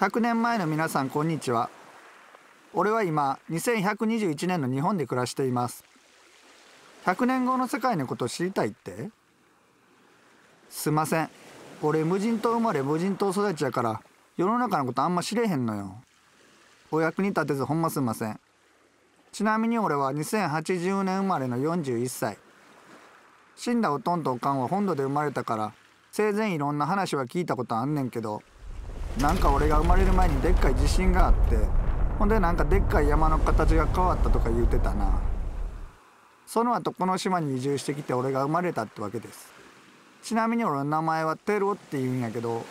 100年前の皆さんこんにちは俺は今2121年の日本で暮らしています100年後の世界のことを知りたいってすいません俺無人島生まれ無人島育ちやから世の中のことあんま知れへんのよお役に立てずほんますいませんちなみに俺は2080年生まれの41歳死んだおとんとおかんは本土で生まれたから生前いろんな話は聞いたことあんねんけどなんか俺が生まれる前にでっかい地震があってほんでなんかでっかい山の形が変わったとか言うてたなその後この島に移住してきて俺が生まれたってわけですちなみに俺の名前はテロって言うんやけど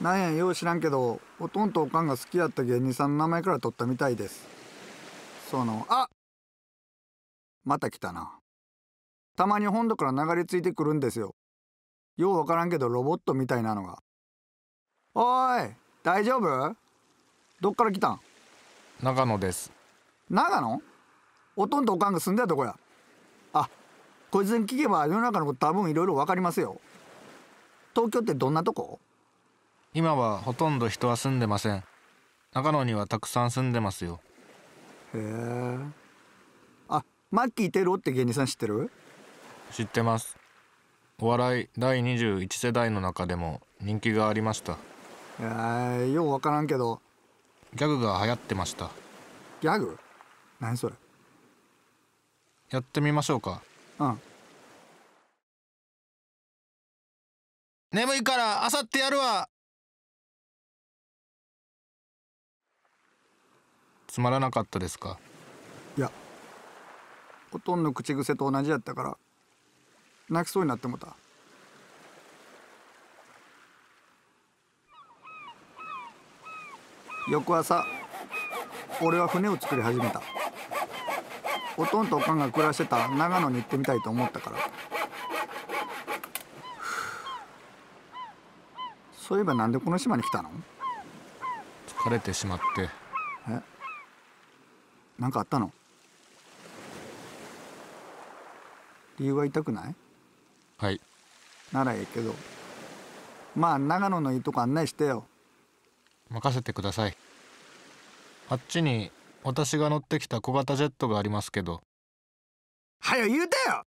なんやよう知らんけどほとんどおかんが好きやった芸人さんの名前から取ったみたいですそのあまた来たなたまに本土から流れ着いてくるんですよようわからんけどロボットみたいなのがおい大丈夫どっから来たん長野です長野おとんとおかんが住んでたとこやあこいつに聞けば世の中のこと多分いろいろ分かりますよ東京ってどんなとこ今はほとんど人は住んでません長野にはたくさん住んでますよへえあマッキーテロって芸人さん知ってる知ってますお笑い第21世代の中でも人気がありましたえようわからんけどギャグが流行ってましたギャグ何それやってみましょうかうん眠いからあさってやるわつまらなかったですかいやほとんど口癖と同じやったから泣きそうになってもた。翌朝俺は船を作り始めたほとんどおかんが暮らしてた長野に行ってみたいと思ったからそういえばなんでこの島に来たの疲れてしまってえなんかあったの理由は痛くないはいならええけどまあ長野のいいとこ案内してよ任せてくださいあっちに私が乗ってきた小型ジェットがありますけどはよ言うたよ